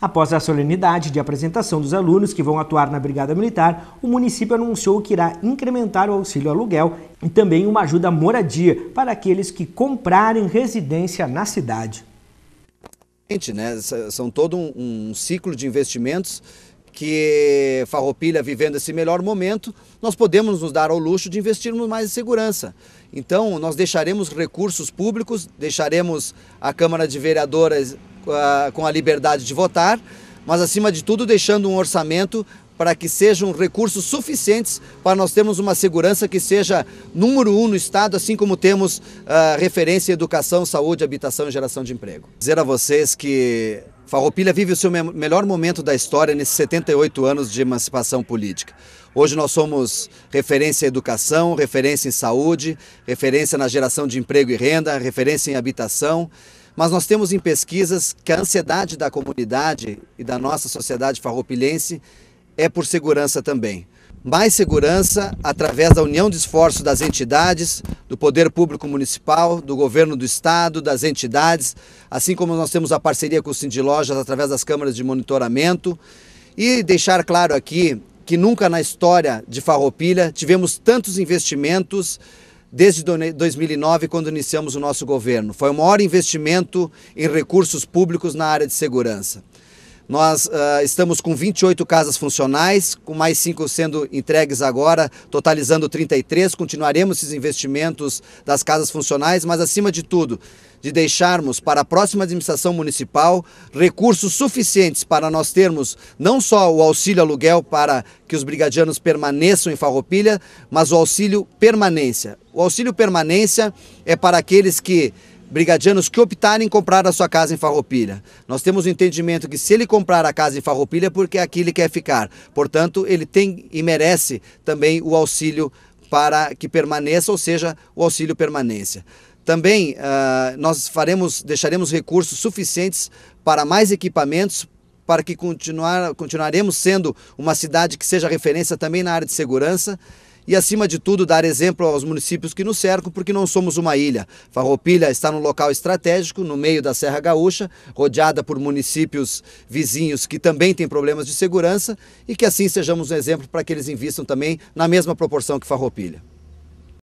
Após a solenidade de apresentação dos alunos que vão atuar na Brigada Militar, o município anunciou que irá incrementar o auxílio aluguel e também uma ajuda moradia para aqueles que comprarem residência na cidade. Né? São todo um, um ciclo de investimentos que Farroupilha vivendo esse melhor momento, nós podemos nos dar ao luxo de investirmos mais em segurança. Então, nós deixaremos recursos públicos, deixaremos a Câmara de Vereadores com a liberdade de votar, mas acima de tudo deixando um orçamento para que sejam recursos suficientes para nós termos uma segurança que seja número um no Estado, assim como temos uh, referência em educação, saúde, habitação e geração de emprego. Dizer a vocês que Farroupilha vive o seu me melhor momento da história nesses 78 anos de emancipação política. Hoje nós somos referência em educação, referência em saúde, referência na geração de emprego e renda, referência em habitação. Mas nós temos em pesquisas que a ansiedade da comunidade e da nossa sociedade farroupilhense é por segurança também. Mais segurança através da união de esforço das entidades, do Poder Público Municipal, do Governo do Estado, das entidades, assim como nós temos a parceria com o Cindy Lojas através das câmaras de monitoramento. E deixar claro aqui que nunca na história de Farroupilha tivemos tantos investimentos desde 2009, quando iniciamos o nosso governo. Foi o maior investimento em recursos públicos na área de segurança. Nós uh, estamos com 28 casas funcionais, com mais cinco sendo entregues agora, totalizando 33. Continuaremos esses investimentos das casas funcionais, mas acima de tudo, de deixarmos para a próxima administração municipal recursos suficientes para nós termos não só o auxílio aluguel para que os brigadianos permaneçam em Farroupilha, mas o auxílio permanência. O auxílio permanência é para aqueles que brigadianos que optarem em comprar a sua casa em Farroupilha. Nós temos o entendimento que se ele comprar a casa em Farroupilha é porque aqui ele quer ficar. Portanto, ele tem e merece também o auxílio para que permaneça, ou seja, o auxílio permanência. Também uh, nós faremos, deixaremos recursos suficientes para mais equipamentos, para que continuar, continuaremos sendo uma cidade que seja referência também na área de segurança e, acima de tudo, dar exemplo aos municípios que nos cercam, porque não somos uma ilha. Farroupilha está num local estratégico, no meio da Serra Gaúcha, rodeada por municípios vizinhos que também têm problemas de segurança e que assim sejamos um exemplo para que eles invistam também na mesma proporção que Farroupilha.